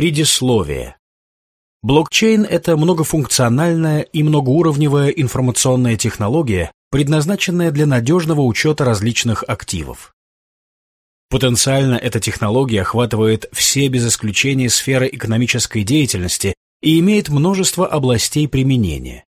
Предисловие. Блокчейн – это многофункциональная и многоуровневая информационная технология, предназначенная для надежного учета различных активов. Потенциально эта технология охватывает все без исключения сферы экономической деятельности и имеет множество областей применения.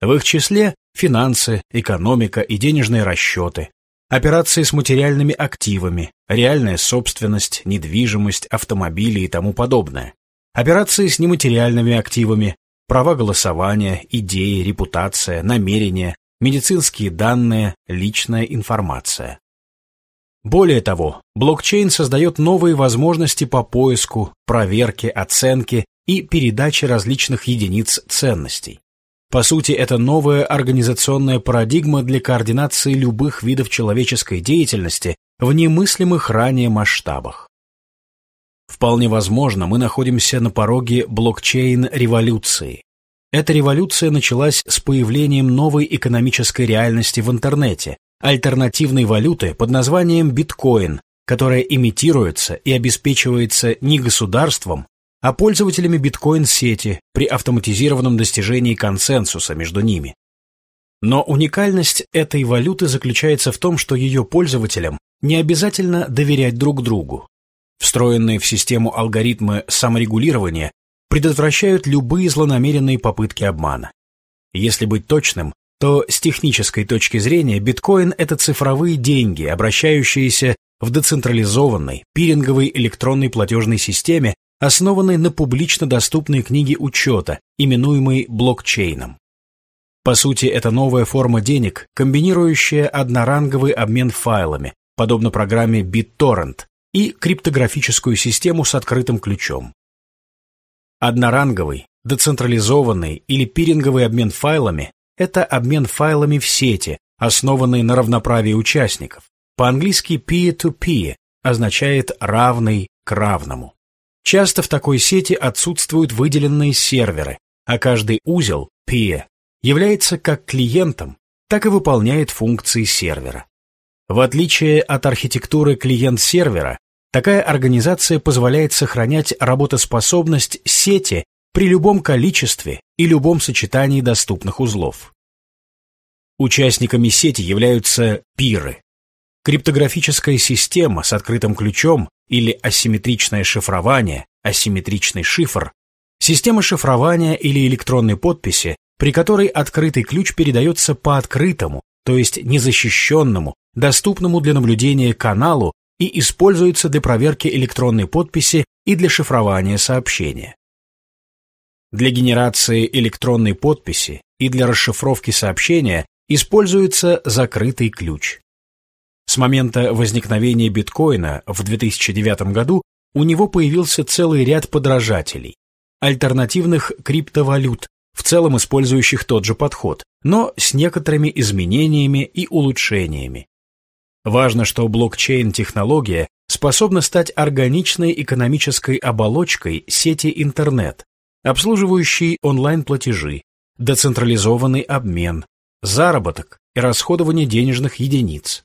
В их числе финансы, экономика и денежные расчеты, Операции с материальными активами, реальная собственность, недвижимость, автомобили и тому подобное. Операции с нематериальными активами, права голосования, идеи, репутация, намерения, медицинские данные, личная информация. Более того, блокчейн создает новые возможности по поиску, проверке, оценке и передаче различных единиц ценностей. По сути, это новая организационная парадигма для координации любых видов человеческой деятельности в немыслимых ранее масштабах. Вполне возможно, мы находимся на пороге блокчейн-революции. Эта революция началась с появлением новой экономической реальности в интернете, альтернативной валюты под названием биткоин, которая имитируется и обеспечивается не государством, а пользователями биткоин-сети при автоматизированном достижении консенсуса между ними. Но уникальность этой валюты заключается в том, что ее пользователям не обязательно доверять друг другу. Встроенные в систему алгоритмы саморегулирования предотвращают любые злонамеренные попытки обмана. Если быть точным, то с технической точки зрения биткоин – это цифровые деньги, обращающиеся в децентрализованной, пиринговой электронной платежной системе основанной на публично доступной книге учета, именуемой блокчейном. По сути, это новая форма денег, комбинирующая одноранговый обмен файлами, подобно программе BitTorrent, и криптографическую систему с открытым ключом. Одноранговый, децентрализованный или пиринговый обмен файлами – это обмен файлами в сети, основанный на равноправии участников. По-английски peer-to-peer -peer означает «равный к равному». Часто в такой сети отсутствуют выделенные серверы, а каждый узел, PIE, является как клиентом, так и выполняет функции сервера. В отличие от архитектуры клиент-сервера, такая организация позволяет сохранять работоспособность сети при любом количестве и любом сочетании доступных узлов. Участниками сети являются пиры, Криптографическая система с открытым ключом или асимметричное шифрование, асимметричный шифр, система шифрования или электронной подписи, при которой открытый ключ передается по открытому, то есть незащищенному, доступному для наблюдения каналу и используется для проверки электронной подписи и для шифрования сообщения. Для генерации электронной подписи и для расшифровки сообщения используется закрытый ключ. С момента возникновения биткоина в 2009 году у него появился целый ряд подражателей, альтернативных криптовалют, в целом использующих тот же подход, но с некоторыми изменениями и улучшениями. Важно, что блокчейн-технология способна стать органичной экономической оболочкой сети интернет, обслуживающей онлайн-платежи, децентрализованный обмен, заработок и расходование денежных единиц,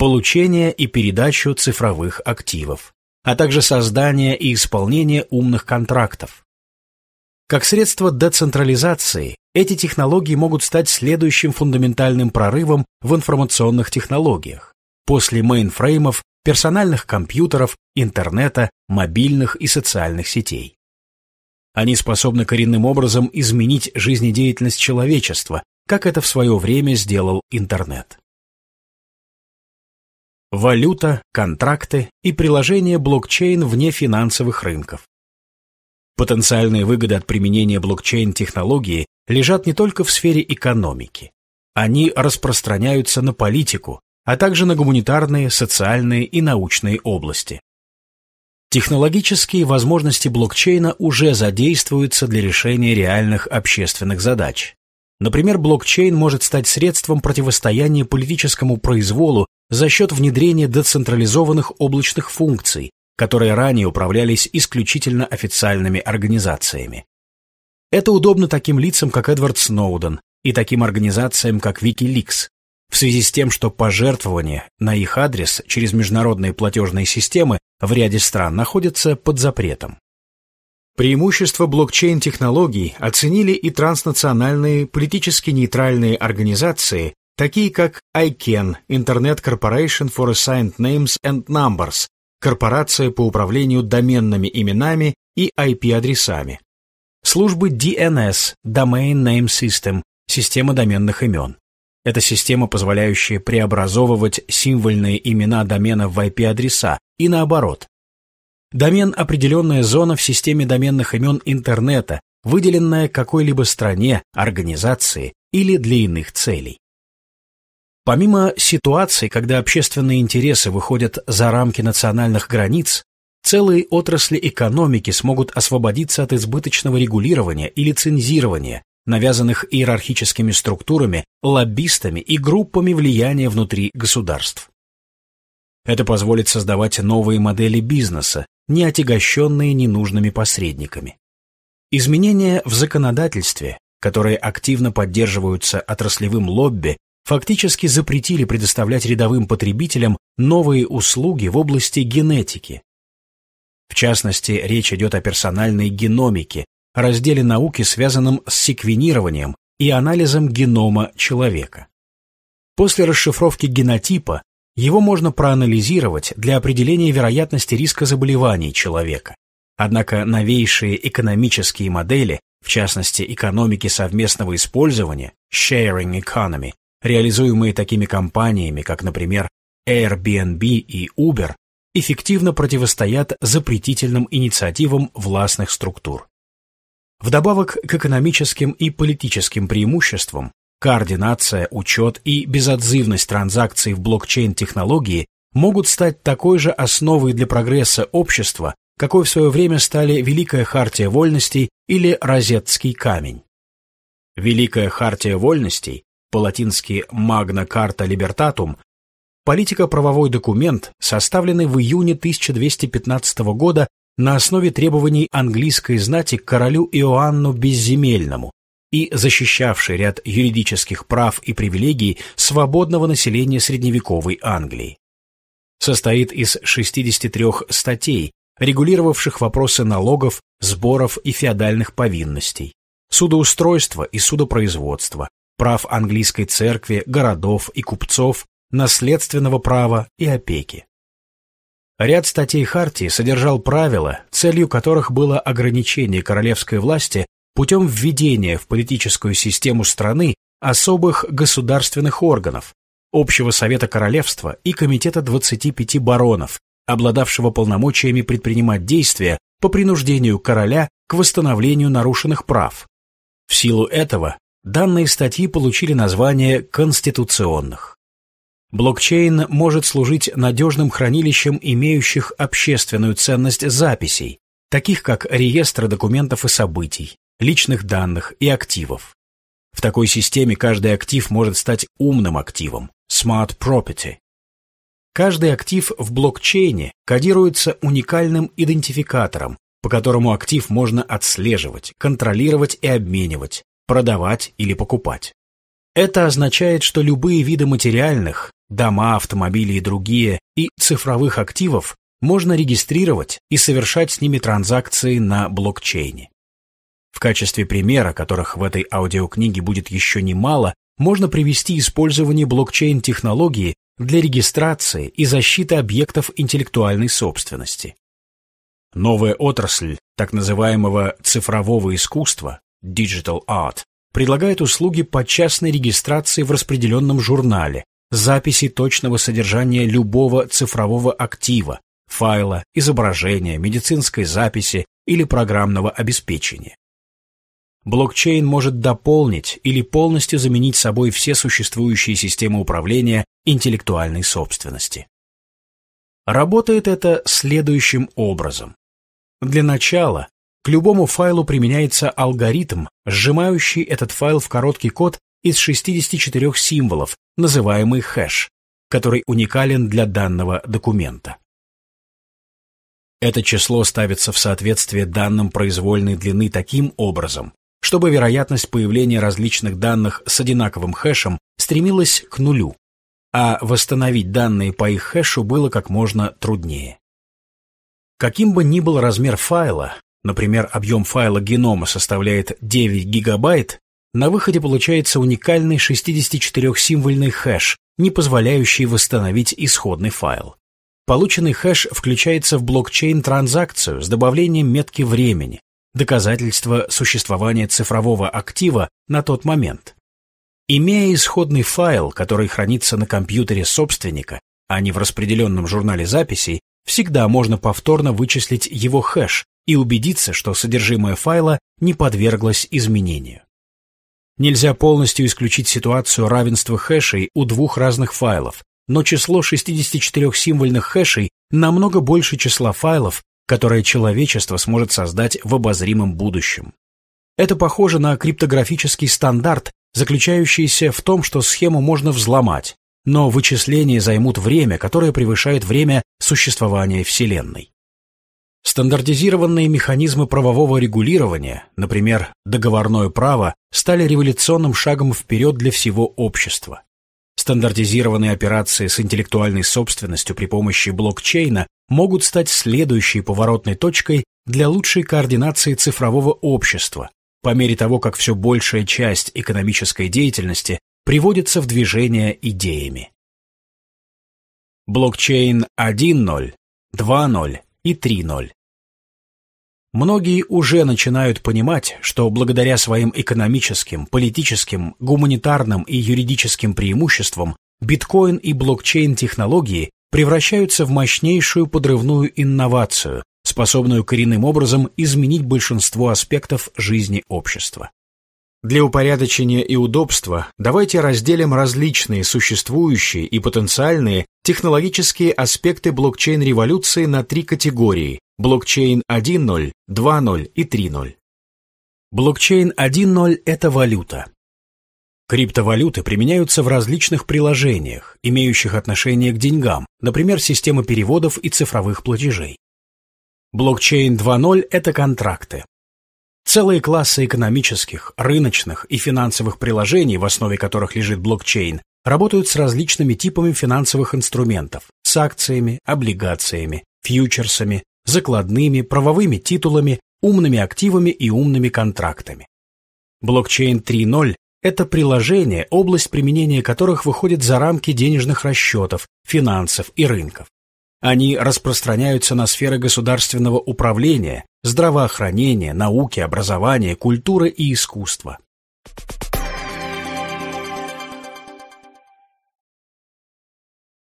получение и передачу цифровых активов, а также создание и исполнение умных контрактов. Как средство децентрализации, эти технологии могут стать следующим фундаментальным прорывом в информационных технологиях, после мейнфреймов, персональных компьютеров, интернета, мобильных и социальных сетей. Они способны коренным образом изменить жизнедеятельность человечества, как это в свое время сделал интернет валюта, контракты и приложение блокчейн вне финансовых рынков. Потенциальные выгоды от применения блокчейн-технологии лежат не только в сфере экономики. Они распространяются на политику, а также на гуманитарные, социальные и научные области. Технологические возможности блокчейна уже задействуются для решения реальных общественных задач. Например, блокчейн может стать средством противостояния политическому произволу за счет внедрения децентрализованных облачных функций, которые ранее управлялись исключительно официальными организациями. Это удобно таким лицам, как Эдвард Сноуден, и таким организациям, как Wikileaks, в связи с тем, что пожертвования на их адрес через международные платежные системы в ряде стран находятся под запретом. Преимущества блокчейн-технологий оценили и транснациональные политически нейтральные организации, такие как ICANN, Internet Corporation for Assigned Names and Numbers, Корпорация по управлению доменными именами и IP-адресами, службы DNS, Domain Name System, система доменных имен. Это система, позволяющая преобразовывать символьные имена домена в IP-адреса и наоборот. Домен – определенная зона в системе доменных имен интернета, выделенная какой-либо стране, организации или для иных целей. Помимо ситуации, когда общественные интересы выходят за рамки национальных границ, целые отрасли экономики смогут освободиться от избыточного регулирования и лицензирования, навязанных иерархическими структурами, лоббистами и группами влияния внутри государств. Это позволит создавать новые модели бизнеса, не отягощенные ненужными посредниками. Изменения в законодательстве, которые активно поддерживаются отраслевым лобби фактически запретили предоставлять рядовым потребителям новые услуги в области генетики. В частности, речь идет о персональной геномике, разделе науки, связанном с секвенированием и анализом генома человека. После расшифровки генотипа его можно проанализировать для определения вероятности риска заболеваний человека. Однако новейшие экономические модели, в частности экономики совместного использования, sharing economy, реализуемые такими компаниями, как, например, Airbnb и Uber, эффективно противостоят запретительным инициативам властных структур. Вдобавок к экономическим и политическим преимуществам, координация, учет и безотзывность транзакций в блокчейн-технологии могут стать такой же основой для прогресса общества, какой в свое время стали Великая Хартия Вольностей или Розетский камень. Великая Хартия Вольностей по-латински «Magna Carta Libertatum», политико-правовой документ, составленный в июне 1215 года на основе требований английской знати к королю Иоанну Безземельному и защищавший ряд юридических прав и привилегий свободного населения средневековой Англии. Состоит из 63 статей, регулировавших вопросы налогов, сборов и феодальных повинностей, судоустройства и судопроизводства, прав английской церкви, городов и купцов, наследственного права и опеки. Ряд статей Хартии содержал правила, целью которых было ограничение королевской власти путем введения в политическую систему страны особых государственных органов, Общего Совета Королевства и Комитета 25 баронов, обладавшего полномочиями предпринимать действия по принуждению короля к восстановлению нарушенных прав. В силу этого Данные статьи получили название конституционных. Блокчейн может служить надежным хранилищем имеющих общественную ценность записей, таких как реестры документов и событий, личных данных и активов. В такой системе каждый актив может стать умным активом – smart property. Каждый актив в блокчейне кодируется уникальным идентификатором, по которому актив можно отслеживать, контролировать и обменивать, продавать или покупать. Это означает, что любые виды материальных – дома, автомобили и другие – и цифровых активов можно регистрировать и совершать с ними транзакции на блокчейне. В качестве примера, которых в этой аудиокниге будет еще немало, можно привести использование блокчейн-технологии для регистрации и защиты объектов интеллектуальной собственности. Новая отрасль так называемого цифрового искусства Digital Art предлагает услуги по частной регистрации в распределенном журнале, записи точного содержания любого цифрового актива, файла, изображения, медицинской записи или программного обеспечения. Блокчейн может дополнить или полностью заменить собой все существующие системы управления интеллектуальной собственности. Работает это следующим образом. Для начала к любому файлу применяется алгоритм, сжимающий этот файл в короткий код из 64 символов, называемый хэш, который уникален для данного документа. Это число ставится в соответствие данным произвольной длины таким образом, чтобы вероятность появления различных данных с одинаковым хэшем стремилась к нулю, а восстановить данные по их хэшу было как можно труднее. Каким бы ни был размер файла, например, объем файла генома составляет 9 гигабайт, на выходе получается уникальный 64-символьный хэш, не позволяющий восстановить исходный файл. Полученный хэш включается в блокчейн-транзакцию с добавлением метки времени, доказательства существования цифрового актива на тот момент. Имея исходный файл, который хранится на компьютере собственника, а не в распределенном журнале записей, всегда можно повторно вычислить его хэш, и убедиться, что содержимое файла не подверглось изменению. Нельзя полностью исключить ситуацию равенства хэшей у двух разных файлов, но число 64 символьных хэшей намного больше числа файлов, которое человечество сможет создать в обозримом будущем. Это похоже на криптографический стандарт, заключающийся в том, что схему можно взломать, но вычисления займут время, которое превышает время существования Вселенной. Стандартизированные механизмы правового регулирования, например, договорное право, стали революционным шагом вперед для всего общества. Стандартизированные операции с интеллектуальной собственностью при помощи блокчейна могут стать следующей поворотной точкой для лучшей координации цифрового общества, по мере того, как все большая часть экономической деятельности приводится в движение идеями. Блокчейн 1.0, 2.0 и 3-0. Многие уже начинают понимать, что благодаря своим экономическим, политическим, гуманитарным и юридическим преимуществам биткоин и блокчейн-технологии превращаются в мощнейшую подрывную инновацию, способную коренным образом изменить большинство аспектов жизни общества. Для упорядочения и удобства давайте разделим различные существующие и потенциальные технологические аспекты блокчейн-революции на три категории – блокчейн 1.0, 2.0 и 3.0. Блокчейн 1.0 – это валюта. Криптовалюты применяются в различных приложениях, имеющих отношение к деньгам, например, системы переводов и цифровых платежей. Блокчейн 2.0 – это контракты. Целые классы экономических, рыночных и финансовых приложений, в основе которых лежит блокчейн, работают с различными типами финансовых инструментов – с акциями, облигациями, фьючерсами, закладными, правовыми титулами, умными активами и умными контрактами. Блокчейн 3.0 – это приложение, область применения которых выходит за рамки денежных расчетов, финансов и рынков. Они распространяются на сферы государственного управления, здравоохранения, науки, образования, культуры и искусства.